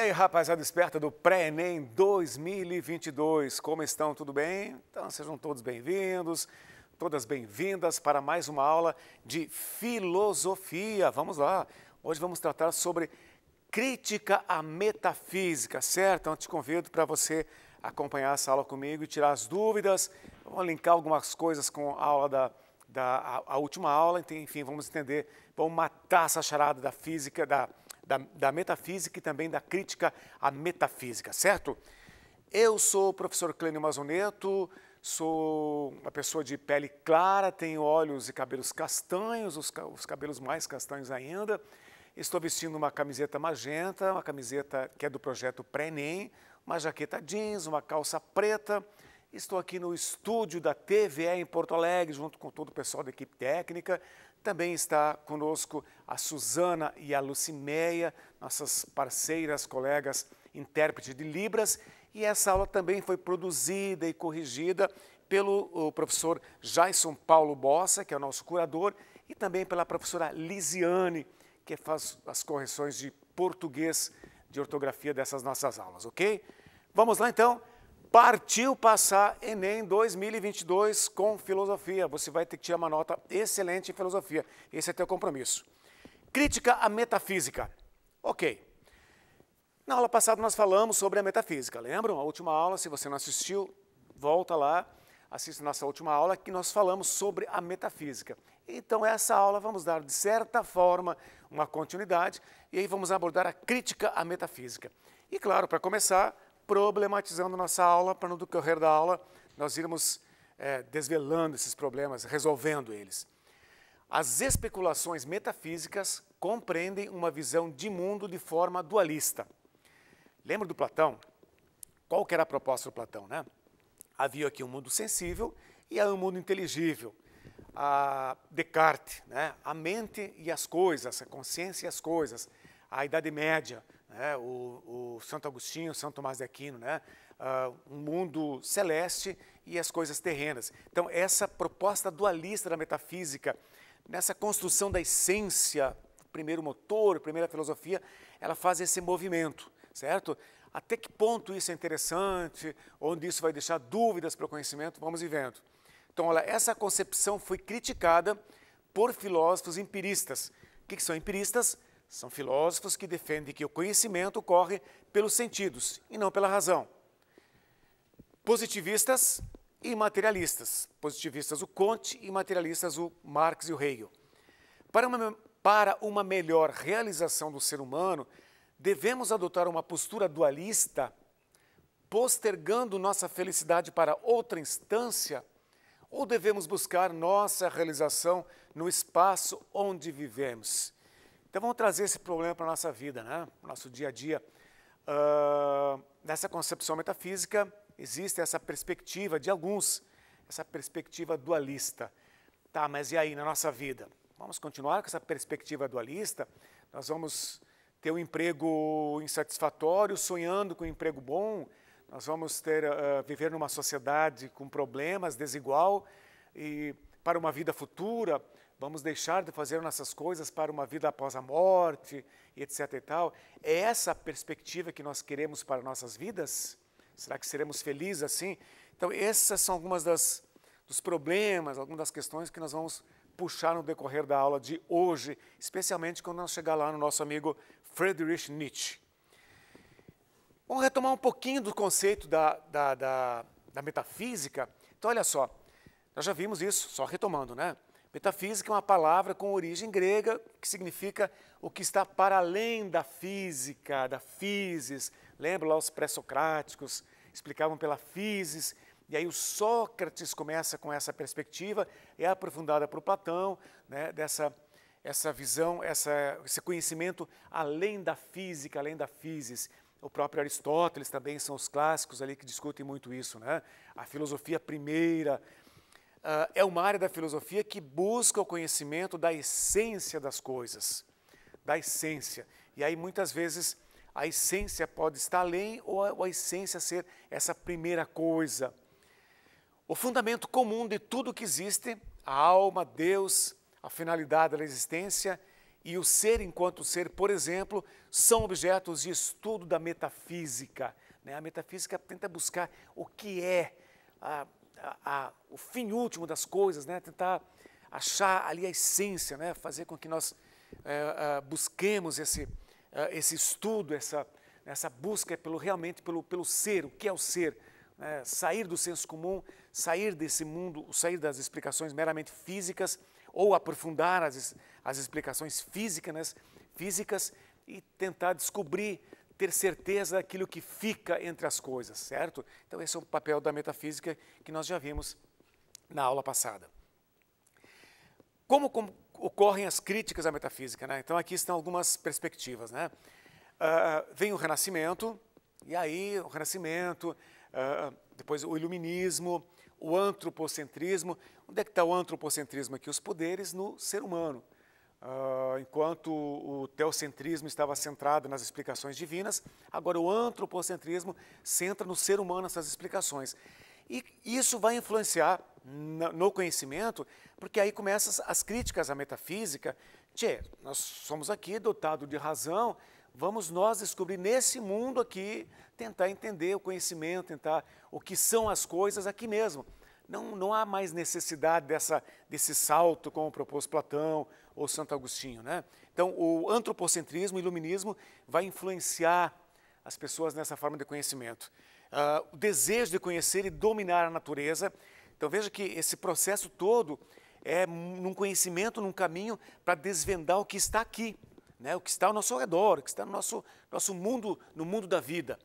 E aí, rapaziada esperta do Pré-ENEM 2022, como estão? Tudo bem? Então, sejam todos bem-vindos, todas bem-vindas para mais uma aula de filosofia. Vamos lá. Hoje vamos tratar sobre crítica à metafísica, certo? Então, te convido para você acompanhar essa aula comigo e tirar as dúvidas. Vamos linkar algumas coisas com a aula da da a, a última aula, então, enfim, vamos entender, vamos matar essa charada da física, da da, da metafísica e também da crítica à metafísica, certo? Eu sou o professor Clênio Mazoneto, sou uma pessoa de pele clara, tenho olhos e cabelos castanhos, os, os cabelos mais castanhos ainda. Estou vestindo uma camiseta magenta, uma camiseta que é do projeto Pré-ENEM, uma jaqueta jeans, uma calça preta. Estou aqui no estúdio da TVE em Porto Alegre, junto com todo o pessoal da equipe técnica, também está conosco a Suzana e a Lucimeia, nossas parceiras, colegas, intérprete de Libras. E essa aula também foi produzida e corrigida pelo professor Jason Paulo Bossa, que é o nosso curador, e também pela professora Lisiane, que faz as correções de português, de ortografia dessas nossas aulas, ok? Vamos lá então Partiu passar Enem 2022 com filosofia. Você vai ter que tirar uma nota excelente em filosofia. Esse é teu compromisso. Crítica à metafísica. Ok. Na aula passada nós falamos sobre a metafísica. Lembram? A última aula, se você não assistiu, volta lá, assiste nossa última aula que nós falamos sobre a metafísica. Então, essa aula vamos dar, de certa forma, uma continuidade e aí vamos abordar a crítica à metafísica. E, claro, para começar, problematizando nossa aula, para no decorrer da aula nós irmos é, desvelando esses problemas, resolvendo eles. As especulações metafísicas compreendem uma visão de mundo de forma dualista. Lembra do Platão? Qual que era a proposta do Platão, né? Havia aqui um mundo sensível e há um mundo inteligível. A Descartes, né? a mente e as coisas, a consciência e as coisas, a Idade Média, né, o, o, Santo Agostinho, Santo Tomás de Aquino, né, uh, um mundo celeste e as coisas terrenas. Então, essa proposta dualista da metafísica, nessa construção da essência, primeiro motor, primeira filosofia, ela faz esse movimento, certo? Até que ponto isso é interessante, onde isso vai deixar dúvidas para o conhecimento, vamos vivendo. Então, olha, essa concepção foi criticada por filósofos empiristas. O que, que são empiristas? São filósofos que defendem que o conhecimento ocorre pelos sentidos e não pela razão. Positivistas e materialistas. Positivistas o Kant e materialistas o Marx e o Hegel. Para uma, para uma melhor realização do ser humano, devemos adotar uma postura dualista, postergando nossa felicidade para outra instância, ou devemos buscar nossa realização no espaço onde vivemos? Então vamos trazer esse problema para a nossa vida, né? para o nosso dia a dia. Uh, nessa concepção metafísica existe essa perspectiva de alguns, essa perspectiva dualista. Tá, mas e aí na nossa vida? Vamos continuar com essa perspectiva dualista? Nós vamos ter um emprego insatisfatório, sonhando com um emprego bom? Nós vamos ter, uh, viver numa sociedade com problemas, desigual? E para uma vida futura, vamos deixar de fazer nossas coisas para uma vida após a morte, etc e tal. É essa a perspectiva que nós queremos para nossas vidas? Será que seremos felizes assim? Então, essas são algumas das dos problemas, algumas das questões que nós vamos puxar no decorrer da aula de hoje, especialmente quando nós chegar lá no nosso amigo Friedrich Nietzsche. Vamos retomar um pouquinho do conceito da, da, da, da metafísica. Então, olha só, nós já vimos isso, só retomando, né? Metafísica é uma palavra com origem grega que significa o que está para além da física, da physis. Lembra lá os pré-socráticos explicavam pela physis, e aí o Sócrates começa com essa perspectiva, é aprofundada por Platão, né, dessa essa visão, essa, esse conhecimento além da física, além da physis. O próprio Aristóteles também são os clássicos ali que discutem muito isso, né? A filosofia primeira, uh, é uma área da filosofia que busca o conhecimento da essência das coisas, da essência. E aí, muitas vezes, a essência pode estar além ou a, ou a essência ser essa primeira coisa. O fundamento comum de tudo que existe, a alma, Deus, a finalidade da existência e o ser enquanto ser, por exemplo, são objetos de estudo da metafísica. Né? A metafísica tenta buscar o que é a a, o fim último das coisas, né? tentar achar ali a essência, né? fazer com que nós é, é busquemos esse, é, esse estudo, essa, essa busca pelo realmente pelo, pelo ser, o que é o ser, né? sair do senso comum, sair desse mundo, sair das explicações meramente físicas ou aprofundar as, as explicações físicas, né? físicas e tentar descobrir ter certeza daquilo que fica entre as coisas, certo? Então, esse é o papel da metafísica que nós já vimos na aula passada. Como, como ocorrem as críticas à metafísica? Né? Então, aqui estão algumas perspectivas. Né? Uh, vem o Renascimento, e aí o Renascimento, uh, depois o Iluminismo, o antropocentrismo. Onde é que está o antropocentrismo aqui? Os poderes no ser humano. Uh, enquanto o teocentrismo estava centrado nas explicações divinas, agora o antropocentrismo centra no ser humano essas explicações. E isso vai influenciar no conhecimento, porque aí começam as críticas à metafísica. Tchê, nós somos aqui dotados de razão, vamos nós descobrir nesse mundo aqui, tentar entender o conhecimento, tentar o que são as coisas aqui mesmo não, não há mais necessidade dessa, desse salto como propôs Platão ou Santo Agostinho. Né? Então, o antropocentrismo, o iluminismo, vai influenciar as pessoas nessa forma de conhecimento. Uh, o desejo de conhecer e dominar a natureza. Então, veja que esse processo todo é num conhecimento, num caminho para desvendar o que está aqui, né? o que está ao nosso redor, o que está no nosso, nosso mundo, no mundo da vida.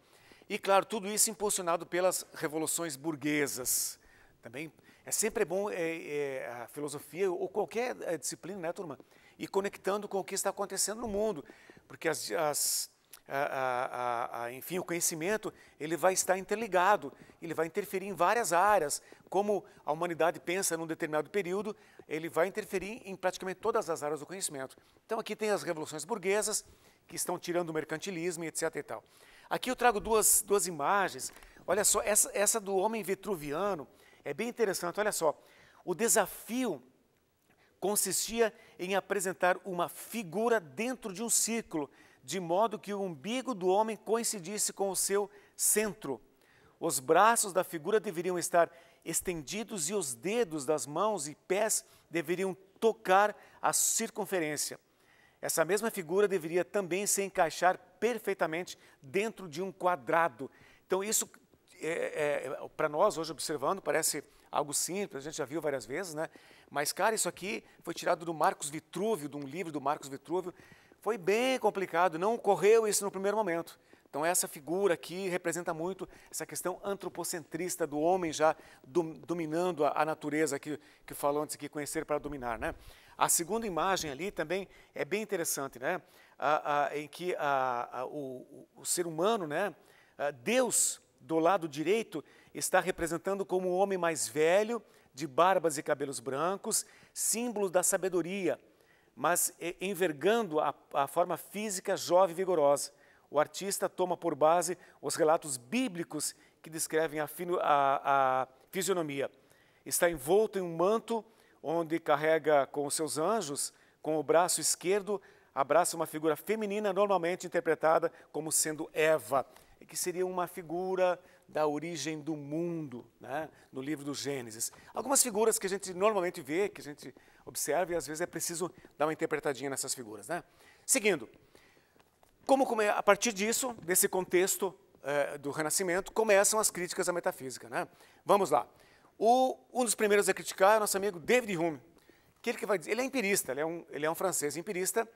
E, claro, tudo isso impulsionado pelas revoluções burguesas. Também é sempre bom é, é, a filosofia ou qualquer é, disciplina, né, turma? E conectando com o que está acontecendo no mundo, porque as, as a, a, a, enfim, o conhecimento ele vai estar interligado, ele vai interferir em várias áreas. Como a humanidade pensa num determinado período, ele vai interferir em praticamente todas as áreas do conhecimento. Então aqui tem as revoluções burguesas que estão tirando o mercantilismo, etc. E tal. Aqui eu trago duas, duas imagens. Olha só, essa, essa do homem vitruviano, é bem interessante, olha só. O desafio consistia em apresentar uma figura dentro de um círculo, de modo que o umbigo do homem coincidisse com o seu centro. Os braços da figura deveriam estar estendidos e os dedos das mãos e pés deveriam tocar a circunferência. Essa mesma figura deveria também se encaixar perfeitamente dentro de um quadrado. Então, isso é, é, para nós hoje observando, parece algo simples, a gente já viu várias vezes, né? Mas, cara, isso aqui foi tirado do Marcos Vitrúvio, de um livro do Marcos Vitrúvio. Foi bem complicado, não ocorreu isso no primeiro momento. Então, essa figura aqui representa muito essa questão antropocentrista do homem já dominando a, a, natureza, que, que falou antes aqui, conhecer para dominar. Né? A segunda imagem ali também é bem interessante, né? Ah, ah, em que ah, o, o, ser humano, né? Ah, Deus do lado direito está representando como o homem mais velho, de barbas e cabelos brancos, símbolo da sabedoria, mas eh, envergando a, a forma física jovem e vigorosa. O artista toma por base os relatos bíblicos que descrevem a, a, a fisionomia. Está envolto em um manto onde carrega com os seus anjos, com o braço esquerdo, abraça uma figura feminina normalmente interpretada como sendo Eva que seria uma figura da origem do mundo, né, no livro do Gênesis. Algumas figuras que a gente normalmente vê, que a gente observa, e às vezes é preciso dar uma interpretadinha nessas figuras. Né? Seguindo, como come, a partir disso, desse contexto eh, do Renascimento, começam as críticas à metafísica. Né? Vamos lá. O, um dos primeiros a criticar é o nosso amigo David Hume, que ele, que vai dizer, ele é empirista, ele é um, ele é um francês empirista,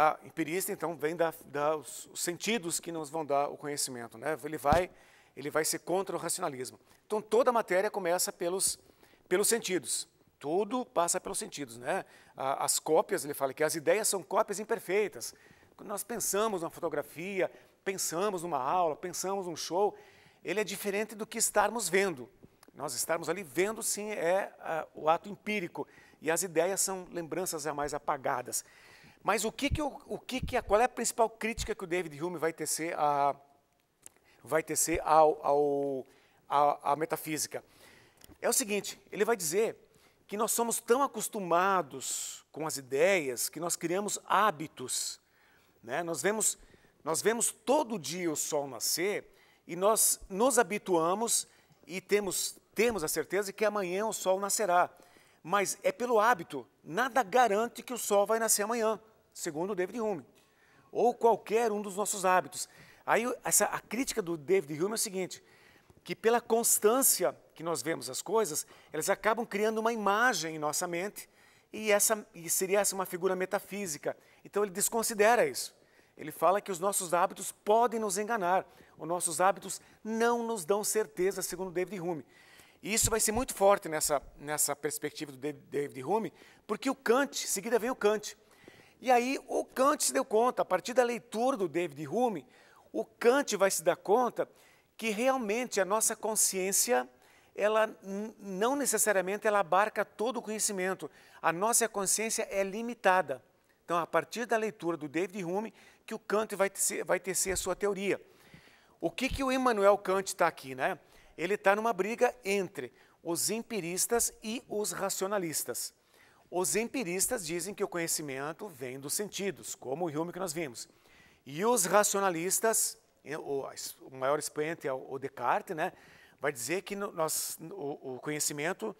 a empirista, então, vem dos sentidos que nos vão dar o conhecimento. Né? Ele, vai, ele vai ser contra o racionalismo. Então, toda a matéria começa pelos, pelos sentidos. Tudo passa pelos sentidos. Né? As cópias, ele fala que as ideias são cópias imperfeitas. Quando nós pensamos numa fotografia, pensamos numa aula, pensamos num show, ele é diferente do que estarmos vendo. Nós estarmos ali vendo, sim, é o ato empírico. E as ideias são lembranças a mais apagadas. Mas o que que, o que que qual é a principal crítica que o David Hume vai tecer a vai tecer ao, ao a, a metafísica? É o seguinte, ele vai dizer que nós somos tão acostumados com as ideias que nós criamos hábitos, né? Nós vemos nós vemos todo dia o sol nascer e nós nos habituamos e temos temos a certeza que amanhã o sol nascerá mas é pelo hábito. Nada garante que o sol vai nascer amanhã segundo o David Hume, ou qualquer um dos nossos hábitos. Aí essa, a crítica do David Hume é o seguinte, que pela constância que nós vemos as coisas, elas acabam criando uma imagem em nossa mente e, essa, e seria essa uma figura metafísica. Então ele desconsidera isso. Ele fala que os nossos hábitos podem nos enganar, os nossos hábitos não nos dão certeza, segundo David Hume. E isso vai ser muito forte nessa, nessa perspectiva do David Hume, porque o Kant, em seguida vem o Kant. E aí o Kant se deu conta, a partir da leitura do David Hume, o Kant vai se dar conta que realmente a nossa consciência, ela não necessariamente ela abarca todo o conhecimento. A nossa consciência é limitada. Então, a partir da leitura do David Hume, que o Kant vai, tecer, vai tecer a sua teoria. O que, que o Immanuel Kant está aqui? Né? Ele está numa briga entre os empiristas e os racionalistas. Os empiristas dizem que o conhecimento vem dos sentidos, como o Hume que nós vimos. E os racionalistas, o maior expoente é o Descartes, né, vai dizer que nós, o conhecimento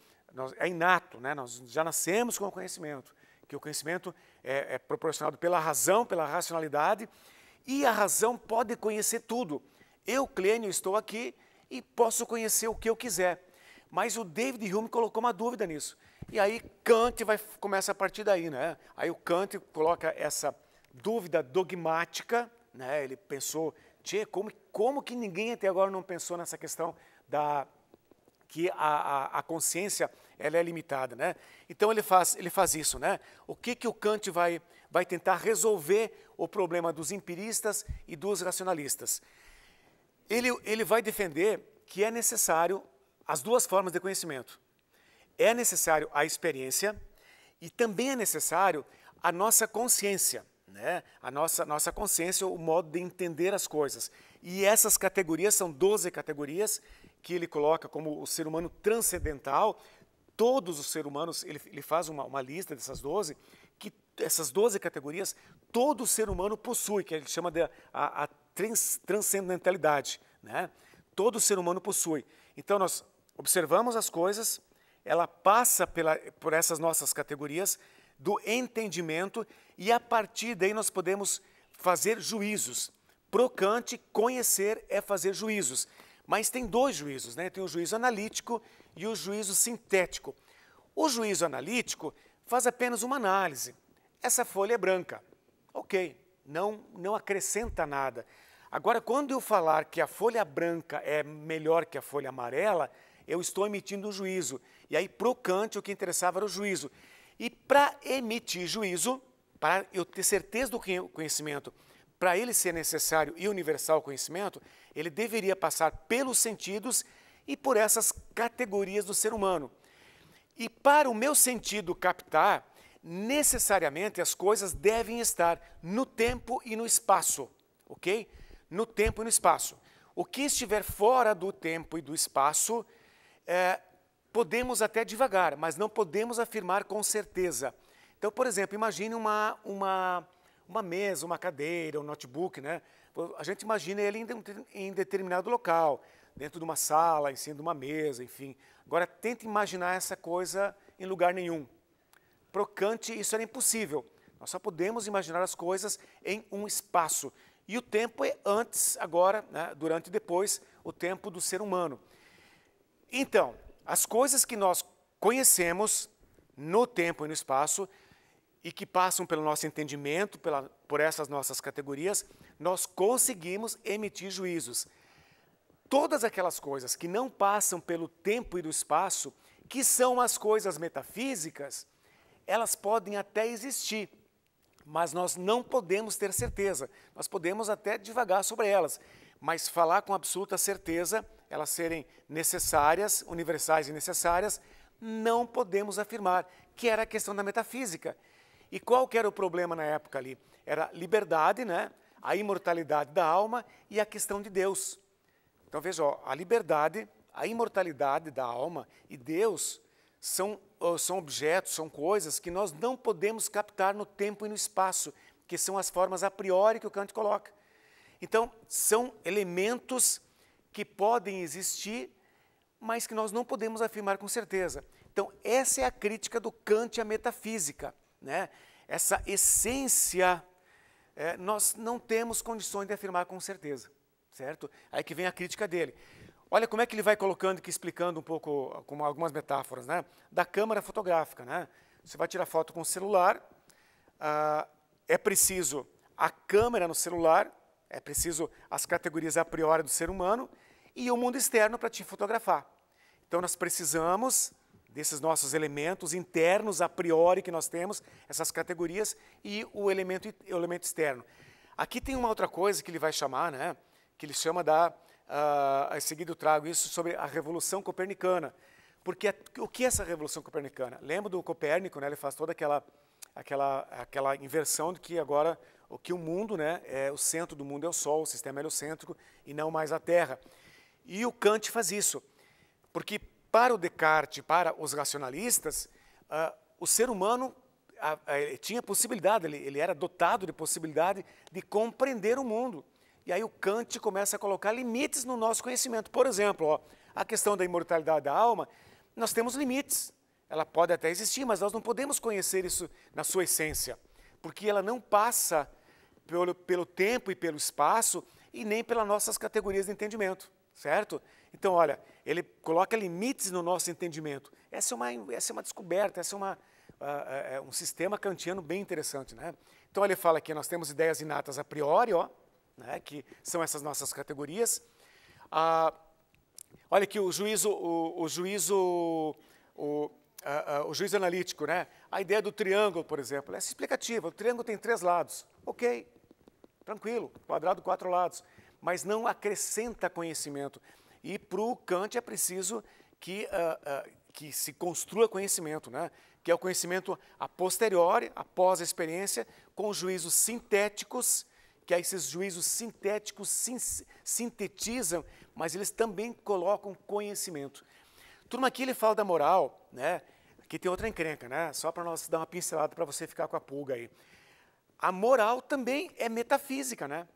é inato, né, nós já nascemos com o conhecimento, que o conhecimento é, é proporcionado pela razão, pela racionalidade, e a razão pode conhecer tudo. Eu, Clênio, estou aqui e posso conhecer o que eu quiser. Mas o David Hume colocou uma dúvida nisso. E aí Kant vai, começa a partir daí, né? Aí o Kant coloca essa dúvida dogmática, né? Ele pensou, tinha como, como que ninguém até agora não pensou nessa questão da que a, a, a consciência ela é limitada, né? Então ele faz ele faz isso, né? O que que o Kant vai vai tentar resolver o problema dos empiristas e dos racionalistas? Ele ele vai defender que é necessário as duas formas de conhecimento, é necessário a experiência e também é necessário a nossa consciência, né? a nossa, nossa consciência, o modo de entender as coisas. E essas categorias são 12 categorias que ele coloca como o ser humano transcendental. Todos os seres humanos, ele, ele faz uma, uma lista dessas 12, que essas 12 categorias todo ser humano possui, que ele chama de a, a trans, transcendentalidade. Né? Todo ser humano possui. Então, nós observamos as coisas, ela passa pela, por essas nossas categorias do entendimento e a partir daí nós podemos fazer juízos. Procante, conhecer é fazer juízos. Mas tem dois juízos, né? Tem o juízo analítico e o juízo sintético. O juízo analítico faz apenas uma análise. Essa folha é branca. OK, não não acrescenta nada. Agora, quando eu falar que a folha branca é melhor que a folha amarela, eu estou emitindo um juízo. E aí, para o Kant, o que interessava era o juízo. E para emitir juízo, para eu ter certeza do conhecimento, para ele ser necessário e universal o conhecimento, ele deveria passar pelos sentidos e por essas categorias do ser humano. E para o meu sentido captar, necessariamente as coisas devem estar no tempo e no espaço, ok? No tempo e no espaço. O que estiver fora do tempo e do espaço é, Podemos até devagar, mas não podemos afirmar com certeza. Então, por exemplo, imagine uma, uma, uma mesa, uma cadeira, um notebook, né? A gente imagina ele em, em determinado local, dentro de uma sala, em cima de uma mesa, enfim. Agora, tente imaginar essa coisa em lugar nenhum. Para Kant, isso era impossível. Nós só podemos imaginar as coisas em um espaço. E o tempo é antes, agora, né? durante e depois, o tempo do ser humano. Então, as coisas que nós conhecemos no tempo e no espaço e que passam pelo nosso entendimento, pela, por essas nossas categorias, nós conseguimos emitir juízos. Todas aquelas coisas que não passam pelo tempo e do espaço, que são as coisas metafísicas, elas podem até existir, mas nós não podemos ter certeza. Nós podemos até divagar sobre elas, mas falar com absoluta certeza elas serem necessárias, universais e necessárias, não podemos afirmar, que era a questão da metafísica. E qual que era o problema na época ali? Era liberdade, né? a imortalidade da alma e a questão de Deus. Então veja, ó, a liberdade, a imortalidade da alma e Deus são, são objetos, são coisas que nós não podemos captar no tempo e no espaço, que são as formas a priori que o Kant coloca. Então, são elementos que podem existir, mas que nós não podemos afirmar com certeza. Então, essa é a crítica do Kant à metafísica. Né? Essa essência, é, nós não temos condições de afirmar com certeza. Certo? Aí que vem a crítica dele. Olha como é que ele vai colocando aqui, explicando um pouco, com algumas metáforas, né? Da câmera fotográfica, né? Você vai tirar foto com o celular, ah, é preciso a câmera no celular, é preciso as categorias a priori do ser humano, e o mundo externo para te fotografar. Então nós precisamos desses nossos elementos internos a priori que nós temos, essas categorias e o elemento o elemento externo. Aqui tem uma outra coisa que ele vai chamar, né? Que ele chama da uh, a seguir eu trago isso sobre a revolução copernicana. Porque a, é, o que é essa revolução copernicana? Lembra do Copérnico, né? Ele faz toda aquela aquela aquela inversão de que agora o que o mundo, né, é o centro do mundo é o sol, o sistema heliocêntrico é e não mais a Terra. E o Kant faz isso, porque para o Descartes, para os racionalistas, uh, o ser humano ah, eh, tinha possibilidade, ele, ele era dotado de possibilidade de compreender o mundo. E aí o Kant começa a colocar limites no nosso conhecimento. Por exemplo, ó, a questão da imortalidade da alma, nós temos limites. Ela pode até existir, mas nós não podemos conhecer isso na sua essência, porque ela não passa pelo, pelo tempo e pelo espaço e nem pelas nossas categorias de entendimento. Certo? Então, olha, ele coloca limites no nosso entendimento. Essa é uma, essa é uma descoberta, essa é uma, uh, um sistema kantiano bem interessante. Né? Então, ele fala que nós temos ideias inatas a priori, ó, né, que são essas nossas categorias. Ah, olha aqui o juízo, o, o juízo, o, o juízo analítico, né? A ideia do triângulo, por exemplo, essa é explicativa. O triângulo tem três lados, ok? Tranquilo. Quadrado, quatro lados mas não acrescenta conhecimento. E para o Kant é preciso que, uh, uh, que se construa conhecimento, né? que é o conhecimento a posteriori, após a experiência, com juízos sintéticos, que aí esses juízos sintéticos sin sintetizam, mas eles também colocam conhecimento. Turma, aqui ele fala da moral, né? Aqui tem outra encrenca, né? Só para nós dar uma pincelada para você ficar com a pulga aí. A moral também é metafísica, né?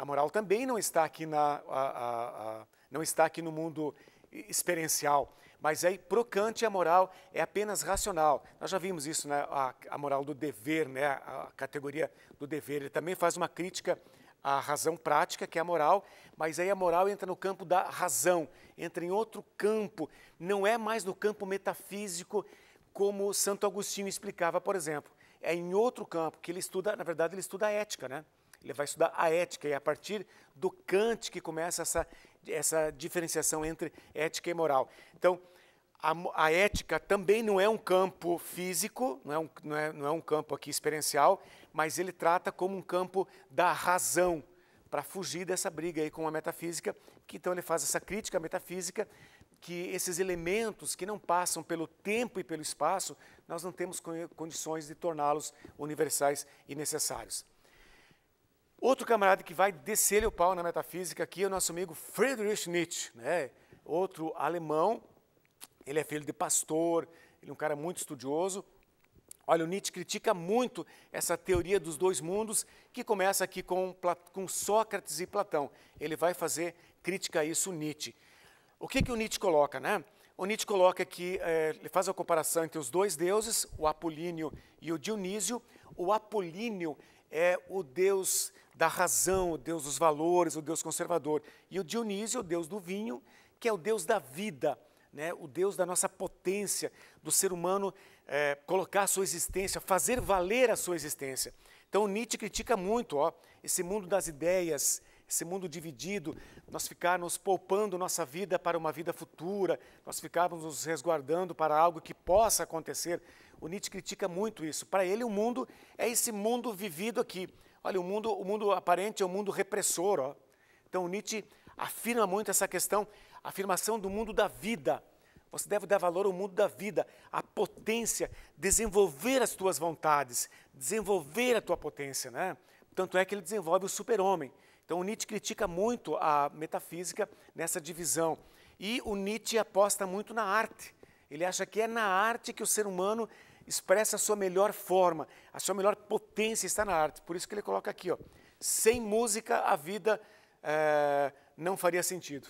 A moral também não está aqui, na, a, a, a, não está aqui no mundo experiencial. Mas aí, é pro Kant, a moral é apenas racional. Nós já vimos isso, né? a, a moral do dever, né? a categoria do dever. Ele também faz uma crítica à razão prática, que é a moral, mas aí a moral entra no campo da razão, entra em outro campo, não é mais no campo metafísico, como Santo Agostinho explicava, por exemplo. É em outro campo, que ele estuda, na verdade, ele estuda a ética, né? Ele vai estudar a ética e a partir do Kant que começa essa, essa diferenciação entre ética e moral. Então, a, a ética também não é um campo físico, não é, um, não, é, não é um campo aqui experiencial, mas ele trata como um campo da razão, para fugir dessa briga aí com a metafísica, que então ele faz essa crítica à metafísica, que esses elementos que não passam pelo tempo e pelo espaço, nós não temos condições de torná-los universais e necessários. Outro camarada que vai descer o pau na metafísica aqui é o nosso amigo Friedrich Nietzsche, né? outro alemão. Ele é filho de pastor, ele é um cara muito estudioso. Olha, o Nietzsche critica muito essa teoria dos dois mundos, que começa aqui com, com Sócrates e Platão. Ele vai fazer crítica a isso, Nietzsche. O que, que o Nietzsche coloca, né? O Nietzsche coloca que é, ele faz a comparação entre os dois deuses, o Apolíneo e o Dionísio. O Apolíneo é o deus da razão, o Deus dos valores, o Deus conservador. E o Dionísio, o Deus do vinho, que é o Deus da vida, né? o Deus da nossa potência, do ser humano é, colocar a sua existência, fazer valer a sua existência. Então Nietzsche critica muito ó, esse mundo das ideias, esse mundo dividido, nós ficarmos poupando nossa vida para uma vida futura, nós ficarmos nos resguardando para algo que possa acontecer. O Nietzsche critica muito isso. Para ele, o mundo é esse mundo vivido aqui. Olha, o mundo, o mundo aparente é um mundo repressor. Ó. Então, Nietzsche afirma muito essa questão, afirmação do mundo da vida. Você deve dar valor ao mundo da vida, à potência, desenvolver as tuas vontades, desenvolver a tua potência. Né? Tanto é que ele desenvolve o super-homem. Então, Nietzsche critica muito a metafísica nessa divisão. E o Nietzsche aposta muito na arte. Ele acha que é na arte que o ser humano expressa a sua melhor forma, a sua melhor potência está na arte. Por isso que ele coloca aqui, ó, sem música a vida é, não faria sentido.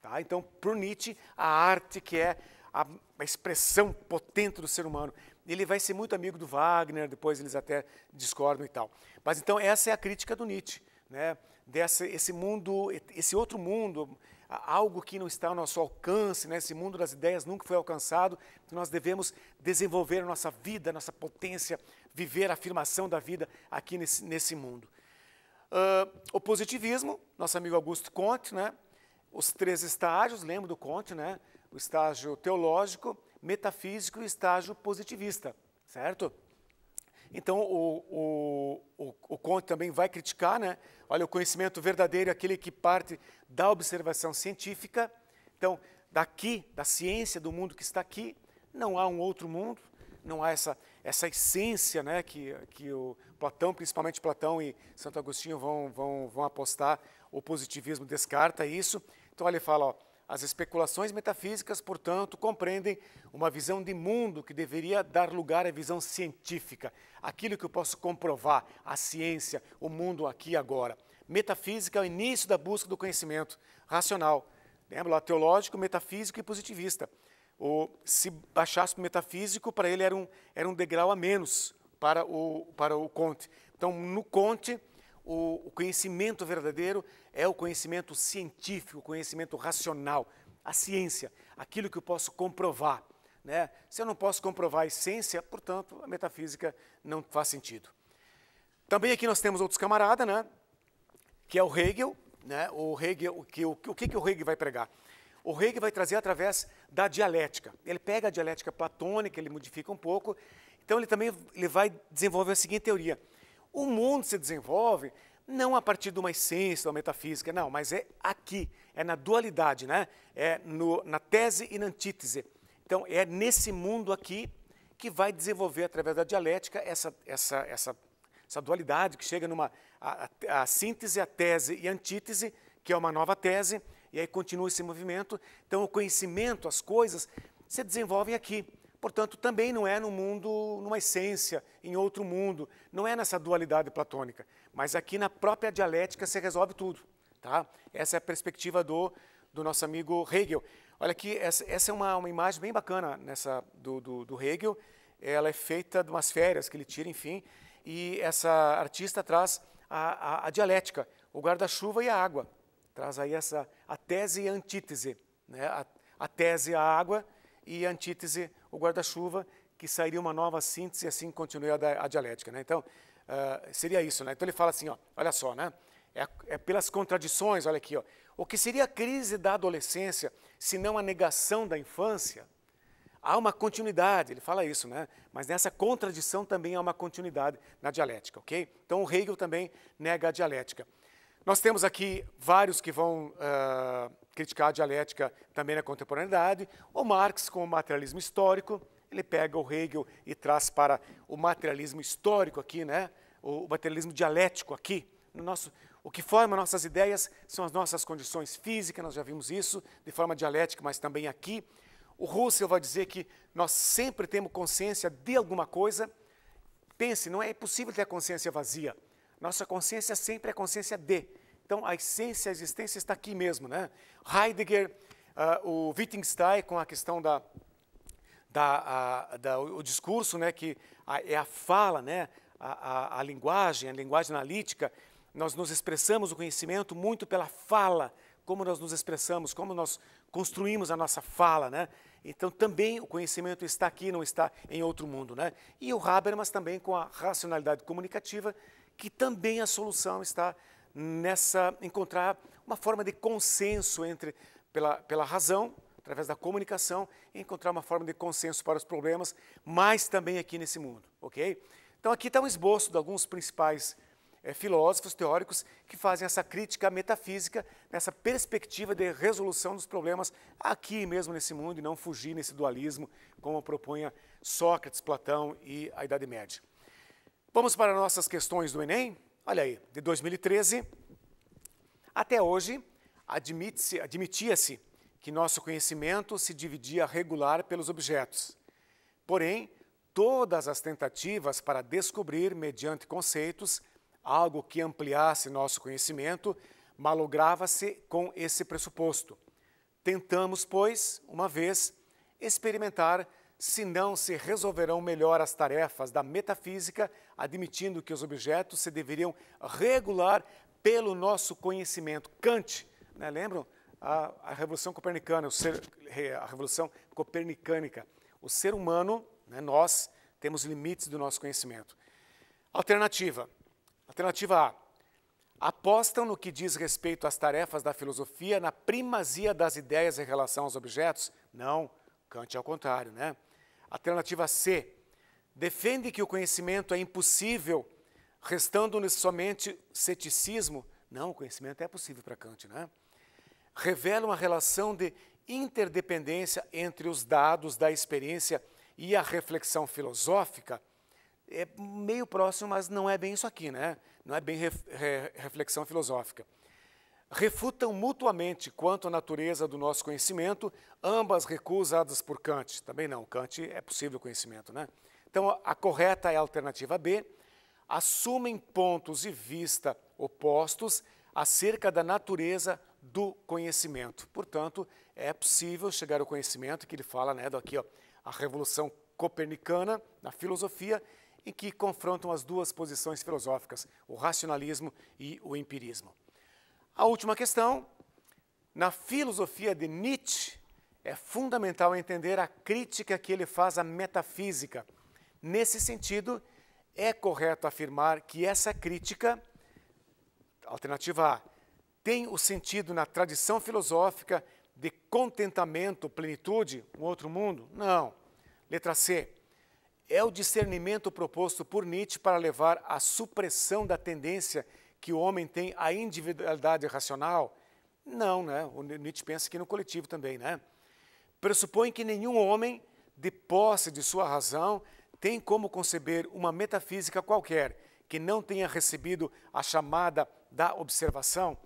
Tá? Então, para Nietzsche, a arte que é a, a expressão potente do ser humano. Ele vai ser muito amigo do Wagner, depois eles até discordam e tal. Mas então essa é a crítica do Nietzsche, né? Desse esse mundo, esse outro mundo, algo que não está ao nosso alcance, né? esse mundo das ideias nunca foi alcançado, então, nós devemos desenvolver a nossa vida, a nossa potência, viver a afirmação da vida aqui nesse, nesse mundo. Uh, o positivismo, nosso amigo Augusto Conte, né? os três estágios, lembro do Conte, né? o estágio teológico, metafísico e estágio positivista, certo? Então, o, o, o, o Conte também vai criticar, né? Olha, o conhecimento verdadeiro é aquele que parte da observação científica. Então, daqui, da ciência, do mundo que está aqui, não há um outro mundo, não há essa, essa essência né, que, que o Platão, principalmente Platão e Santo Agostinho, vão, vão, vão apostar. O positivismo descarta isso. Então, olha, ele fala, ó, as especulações metafísicas, portanto, compreendem uma visão de mundo que deveria dar lugar à visão científica, aquilo que eu posso comprovar, a ciência, o mundo aqui e agora. Metafísica é o início da busca do conhecimento racional. Lembra lá, teológico, metafísico e positivista. O se baixasse para o metafísico, para ele era um, era um degrau a menos para o, para o Conte. Então, no Conte, o, o conhecimento verdadeiro é o conhecimento científico, o conhecimento racional, a ciência, aquilo que eu posso comprovar. Né? Se eu não posso comprovar a essência, portanto, a metafísica não faz sentido. Também aqui nós temos outros camaradas, né? que é o Hegel. Né? O, Hegel o, que, o, o que o Hegel vai pregar? O Hegel vai trazer através da dialética. Ele pega a dialética platônica, ele modifica um pouco. Então, ele também ele vai desenvolver a seguinte teoria. O mundo se desenvolve não a partir de uma essência, de uma metafísica, não, mas é aqui, é na dualidade, né? é no, na tese e na antítese. Então, é nesse mundo aqui que vai desenvolver, através da dialética, essa, essa, essa, essa dualidade que chega numa a, a, a síntese, a tese e a antítese, que é uma nova tese, e aí continua esse movimento. Então, o conhecimento, as coisas, se desenvolvem aqui. Portanto, também não é no mundo, numa essência, em outro mundo, não é nessa dualidade platônica, mas aqui na própria dialética se resolve tudo. Tá? Essa é a perspectiva do, do nosso amigo Hegel. Olha aqui, essa, essa é uma, uma imagem bem bacana nessa do, do, do Hegel. Ela é feita de umas férias que ele tira, enfim, e essa artista traz a, a, a dialética, o guarda-chuva e a água. Traz aí essa a tese e a antítese, né? a, a tese, a água, e antítese, o guarda-chuva, que sairia uma nova síntese, assim continua a, a dialética. Né? Então, uh, seria isso. Né? Então, ele fala assim, ó, olha só, né? É, é, pelas contradições, olha aqui, ó. o que seria a crise da adolescência, se não a negação da infância, há uma continuidade, ele fala isso, né? mas nessa contradição também há uma continuidade na dialética, Então, o Hegel também nega a dialética. Nós temos aqui vários que vão uh, criticar a dialética também na contemporaneidade. O Marx, com o materialismo histórico, ele pega o Hegel e traz para o materialismo histórico aqui, né? o materialismo dialético aqui. No nosso, o que forma nossas ideias são as nossas condições físicas, nós já vimos isso de forma dialética, mas também aqui. O Russell vai dizer que nós sempre temos consciência de alguma coisa. Pense, não é possível ter a consciência vazia. Nossa consciência sempre é consciência de. Então, a essência, a existência está aqui mesmo. Né? Heidegger, uh, o Wittgenstein, com a questão da, da, da o, o, discurso, né, que a, é a fala, né, a, a, a linguagem, a linguagem analítica, nós nos expressamos o conhecimento muito pela fala, como nós nos expressamos, como nós construímos a nossa fala, né? Então também o conhecimento está aqui, não está em outro mundo, né? E o Habermas também com a racionalidade comunicativa que também a solução está nessa encontrar uma forma de consenso entre pela, pela razão, através da comunicação, encontrar uma forma de consenso para os problemas, mas também aqui nesse mundo, ok? Então aqui está um esboço de alguns principais é, filósofos teóricos que fazem essa crítica metafísica, nessa perspectiva de resolução dos problemas aqui mesmo nesse mundo e não fugir nesse dualismo como propunha Sócrates, Platão e a Idade Média. Vamos para nossas questões do Enem? Olha aí, de 2013 até hoje, admitia-se que nosso conhecimento se dividia regular pelos objetos. Porém, todas as tentativas para descobrir, mediante conceitos, algo que ampliasse nosso conhecimento, malograva-se com esse pressuposto. Tentamos, pois, uma vez, experimentar se não se resolverão melhor as tarefas da metafísica, admitindo que os objetos se deveriam regular pelo nosso conhecimento. Kant, né, lembram? A, a Revolução Copernicana, ser, a Revolução Copernicânica. O ser humano, né, nós, temos limites do nosso conhecimento. Alternativa. Alternativa A apostam no que diz respeito às tarefas da filosofia na primazia das ideias em relação aos objetos? Não. Kant é ao contrário, né? Alternativa C. Defende que o conhecimento é impossível, restando lhe somente ceticismo. Não, o conhecimento é possível para Kant, né? Revela uma relação de interdependência entre os dados da experiência e a reflexão filosófica é meio próximo, mas não é bem isso aqui, né? Não é bem ref, re, reflexão filosófica refutam mutuamente quanto à natureza do nosso conhecimento, ambas recusadas por Kant. Também não, Kant é possível conhecimento, né? Então, a correta é a alternativa B. Assumem pontos de vista opostos acerca da natureza do conhecimento. Portanto, é possível chegar ao conhecimento que ele fala, né, daqui, ó, a revolução copernicana na filosofia, em que confrontam as duas posições filosóficas, o racionalismo e o empirismo. A última questão, na filosofia de Nietzsche, é fundamental entender a crítica que ele faz à metafísica. Nesse sentido, é correto afirmar que essa crítica, alternativa A, tem o sentido na tradição filosófica de contentamento, plenitude, um outro mundo? Não. Letra C. É o discernimento proposto por Nietzsche para levar à supressão da tendência que o homem tem a individualidade racional? Não, né? O Nietzsche pensa aqui no coletivo também, né? Pressupõe que nenhum homem, de posse de sua razão, tem como conceber uma metafísica qualquer que não tenha recebido a chamada da observação.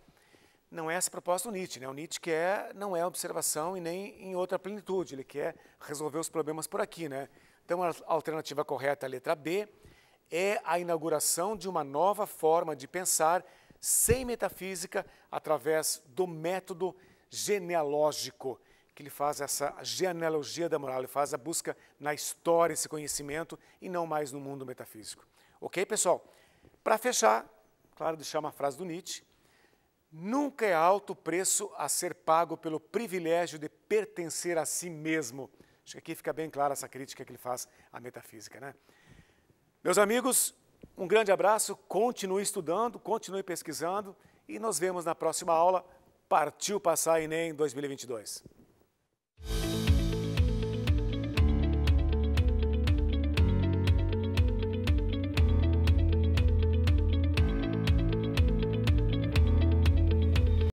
Não é essa a proposta do Nietzsche, né? O Nietzsche quer, não é observação e nem em outra plenitude, ele quer resolver os problemas por aqui, né? Então, a alternativa correta é a letra B, é a inauguração de uma nova forma de pensar sem metafísica através do método genealógico, que ele faz essa genealogia da moral, ele faz a busca na história esse conhecimento e não mais no mundo metafísico. Ok, pessoal? Para fechar, claro, deixar uma frase do Nietzsche. Nunca é alto o preço a ser pago pelo privilégio de pertencer a si mesmo. Acho que aqui fica bem clara essa crítica que ele faz à metafísica, né? Meus amigos, um grande abraço, continue estudando, continue pesquisando e nos vemos na próxima aula. Partiu passar Enem 2022.